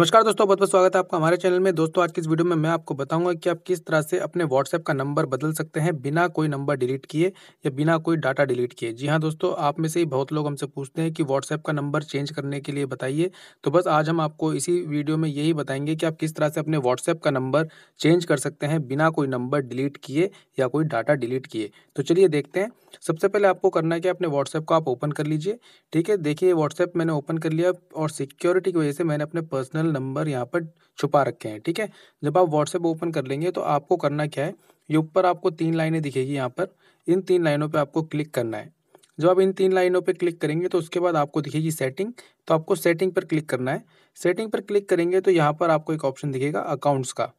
नमस्कार दोस्तों बहुत बहुत स्वागत है आपका हमारे चैनल में दोस्तों आज की इस वीडियो में मैं आपको बताऊंगा कि आप किस तरह से अपने व्हाट्सएप का नंबर बदल सकते हैं बिना कोई नंबर डिलीट किए या बिना कोई डाटा डिलीट किए जी हाँ दोस्तों आप में से ही बहुत लोग हमसे पूछते हैं कि व्हाट्सएप का नंबर चेंज करने के लिए बताइए तो बस आज हम आपको इसी वीडियो में यही बताएंगे कि आप किस तरह से अपने व्हाट्सएप का नंबर चेंज कर सकते हैं बिना कोई नंबर डिलीट किए या कोई डाटा डिलीट किए तो चलिए देखते हैं सबसे पहले आपको करना है कि अपने व्हाट्सएप को आप ओपन कर लीजिए ठीक है देखिए व्हाट्सएप मैंने ओपन कर लिया और सिक्योरिटी की वजह से मैंने अपने पर्सनल नंबर यहाँ पर छुपा रखे हैं ठीक है जब आप व्हाट्सएप ओपन कर लेंगे तो आपको करना क्या है ये ऊपर आपको तीन लाइनें दिखेगी यहाँ पर इन तीन लाइनों पे आपको क्लिक करना है जब आप इन तीन लाइनों पे क्लिक करेंगे तो उसके बाद आपको दिखेगी सेटिंग तो आपको सेटिंग पर क्लिक करना है सेटिंग पर क्लिक करेंगे तो यहाँ पर आपको एक ऑप्शन दिखेगा अकाउंट्स का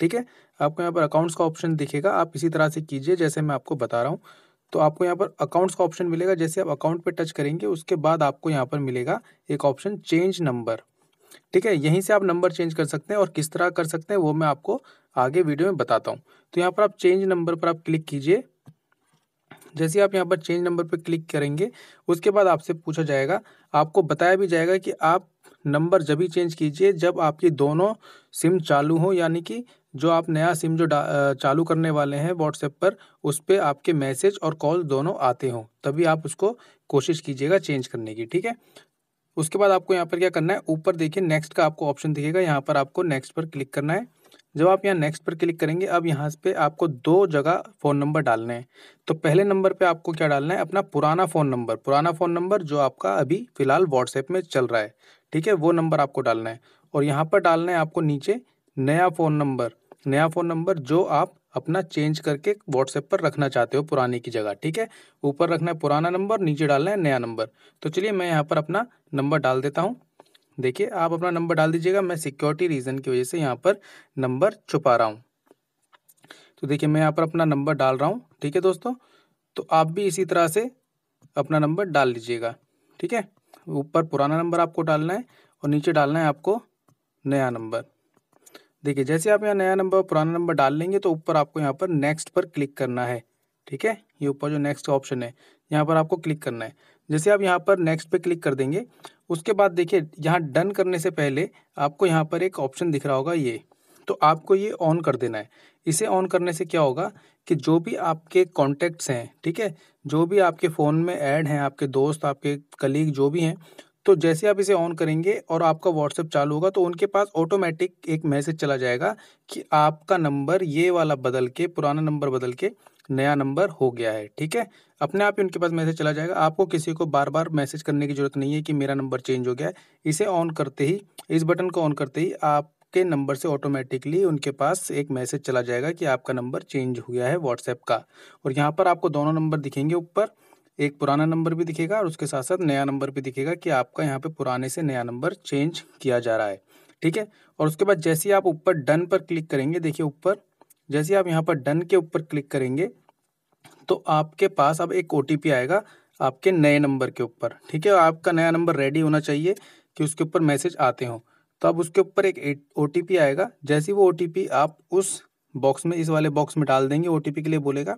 ठीक है आपको यहाँ पर अकाउंट्स का ऑप्शन दिखेगा आप इसी तरह से कीजिए जैसे मैं आपको बता रहा हूँ तो आपको यहाँ पर अकाउंट्स का ऑप्शन मिलेगा जैसे आप अकाउंट पर टच करेंगे उसके बाद आपको यहाँ पर मिलेगा एक ऑप्शन चेंज नंबर ठीक है यहीं से आप नंबर चेंज कर सकते हैं और किस तरह कर सकते हैं वो मैं आपको आगे वीडियो में बताता हूँ तो यहाँ पर आप चेंज नंबर पर आप क्लिक कीजिए जैसे आप यहाँ पर चेंज नंबर पर क्लिक करेंगे उसके बाद आपसे पूछा जाएगा आपको बताया भी जाएगा कि आप नंबर जब ही चेंज कीजिए जब आपकी दोनों सिम चालू हो यानी कि जो आप नया सिम जो चालू करने वाले हैं व्हाट्सएप पर उस पर आपके मैसेज और कॉल दोनों आते हों तभी आप उसको कोशिश कीजिएगा चेंज करने की ठीक है उसके बाद आपको यहाँ पर क्या करना है ऊपर देखिए नेक्स्ट का आपको ऑप्शन दिखेगा यहाँ पर आपको नेक्स्ट पर क्लिक करना है जब आप यहाँ नेक्स्ट पर क्लिक करेंगे अब यहाँ पे आपको दो जगह फ़ोन नंबर डालने हैं तो पहले नंबर पे आपको क्या डालना है अपना पुराना फ़ोन नंबर पुराना फ़ोन नंबर जो आपका अभी फ़िलहाल व्हाट्सएप में चल रहा है ठीक है वो नंबर आपको डालना है और यहाँ पर डालना है आपको नीचे नया फ़ोन नंबर नया फ़ोन नंबर जो आप अपना चेंज करके व्हाट्सएप पर रखना चाहते हो पुराने की जगह ठीक है ऊपर रखना है पुराना नंबर नीचे डालना है नया नंबर तो चलिए मैं यहाँ पर अपना नंबर डाल देता हूँ देखिए आप अपना नंबर डाल दीजिएगा मैं सिक्योरिटी रीज़न की वजह से यहाँ पर नंबर छुपा रहा हूँ तो देखिए मैं यहाँ पर अपना नंबर डाल रहा हूँ ठीक है दोस्तों तो आप भी इसी तरह से अपना नंबर डाल लीजिएगा ठीक है ऊपर पुराना नंबर आपको डालना है और नीचे डालना है आपको नया नंबर देखिए जैसे आप यहाँ नया नंबर पुराना नंबर डाल लेंगे तो ऊपर आपको यहाँ पर नेक्स्ट पर क्लिक करना है ठीक है ये ऊपर जो नेक्स्ट ऑप्शन है यहाँ पर आपको क्लिक करना है जैसे आप यहाँ पर नेक्स्ट पे क्लिक कर देंगे उसके बाद देखिए यहाँ डन करने से पहले आपको यहाँ पर एक ऑप्शन दिख रहा होगा ये तो आपको ये ऑन कर देना है इसे ऑन करने से क्या होगा कि जो भी आपके कॉन्टेक्ट्स हैं ठीक है जो भी आपके फ़ोन में ऐड हैं आपके दोस्त आपके कलीग जो भी हैं तो जैसे आप इसे ऑन करेंगे और आपका व्हाट्सएप चालू होगा तो उनके पास ऑटोमेटिक एक मैसेज चला जाएगा कि आपका नंबर ये वाला बदल के पुराना नंबर बदल के नया नंबर हो गया है ठीक है अपने आप ही उनके पास मैसेज चला जाएगा आपको किसी को बार बार मैसेज करने की ज़रूरत नहीं है कि मेरा नंबर चेंज हो गया है इसे ऑन करते ही इस बटन को ऑन करते ही आपके नंबर से ऑटोमेटिकली उनके पास एक मैसेज चला जाएगा कि आपका नंबर चेंज हो गया है व्हाट्सएप का और यहाँ पर आपको दोनों नंबर दिखेंगे ऊपर एक पुराना नंबर भी दिखेगा और उसके साथ साथ नया नंबर भी दिखेगा कि आपका यहाँ पे पुराने से नया नंबर चेंज किया जा रहा है ठीक है और उसके बाद जैसे आप ऊपर डन पर क्लिक करेंगे देखिए ऊपर जैसे आप यहाँ पर डन के ऊपर क्लिक करेंगे तो आपके पास अब एक ओ आएगा आपके नए नंबर के ऊपर ठीक है आपका नया नंबर रेडी होना चाहिए कि उसके ऊपर मैसेज आते हों तो अब उसके ऊपर एक ओ आएगा जैसे वो ओ आप उस बॉक्स में इस वाले बॉक्स में डाल देंगे ओ के लिए बोलेगा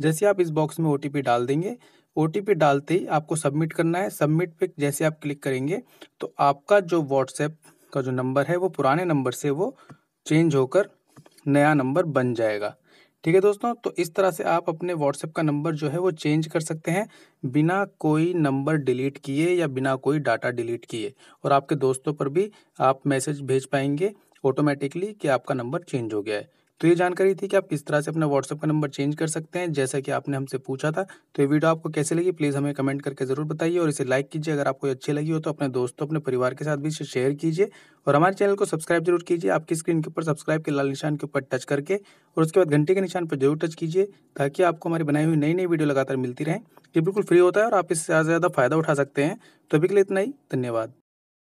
जैसे आप इस बॉक्स में ओ डाल देंगे ओ डालते ही आपको सबमिट करना है सबमिट पे जैसे आप क्लिक करेंगे तो आपका जो व्हाट्सएप का जो नंबर है वो पुराने नंबर से वो चेंज होकर नया नंबर बन जाएगा ठीक है दोस्तों तो इस तरह से आप अपने व्हाट्सएप का नंबर जो है वो चेंज कर सकते हैं बिना कोई नंबर डिलीट किए या बिना कोई डाटा डिलीट किए और आपके दोस्तों पर भी आप मैसेज भेज पाएंगे ऑटोमेटिकली कि आपका नंबर चेंज हो गया है तो ये जानकारी थी कि आप किस तरह से अपना व्हाट्सअप का नंबर चेंज कर सकते हैं जैसा कि आपने हमसे पूछा था तो ये वीडियो आपको कैसे लगी प्लीज़ हमें कमेंट करके ज़रूर बताइए और इसे लाइक कीजिए अगर आपको अच्छी लगी हो तो अपने दोस्तों अपने परिवार के साथ भी इसे शेयर कीजिए और हमारे चैनल को सब्सक्राइब जरूर कीजिए आपकी स्क्रीन के ऊपर सब्सक्राइब के लाल निशान के ऊपर टच करके और उसके बाद घंटे के निशान पर जरूर टच कीजिए ताकि आपको हमारी बनाई हुई नई नई वीडियो लगातार मिलती रहें ये बिल्कुल फ्री होता है और आप इससे ज़्यादा फ़ायदा उठा सकते हैं तो अभी के लिए इतना ही धन्यवाद